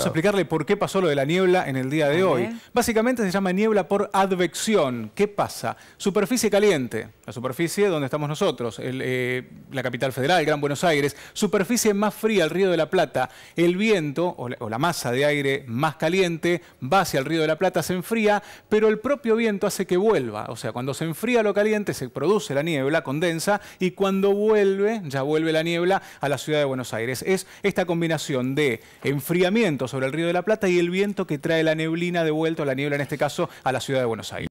vamos a explicarle por qué pasó lo de la niebla en el día de hoy. Básicamente se llama niebla por advección. ¿Qué pasa? Superficie caliente, la superficie donde estamos nosotros, eh, la capital federal, el Gran Buenos Aires. Superficie más fría, el Río de la Plata. El viento o la, masa de aire más caliente va hacia el Río de la Plata, se enfría, pero el propio viento hace que vuelva. O sea, cuando se enfría lo caliente se produce la niebla, condensa, y cuando vuelve, ya vuelve la niebla a la ciudad de Buenos Aires. Es esta combinación de enfriamiento sobre el Río de la Plata y el viento que trae la neblina de vuelta, la niebla en este caso, a la ciudad de Buenos Aires.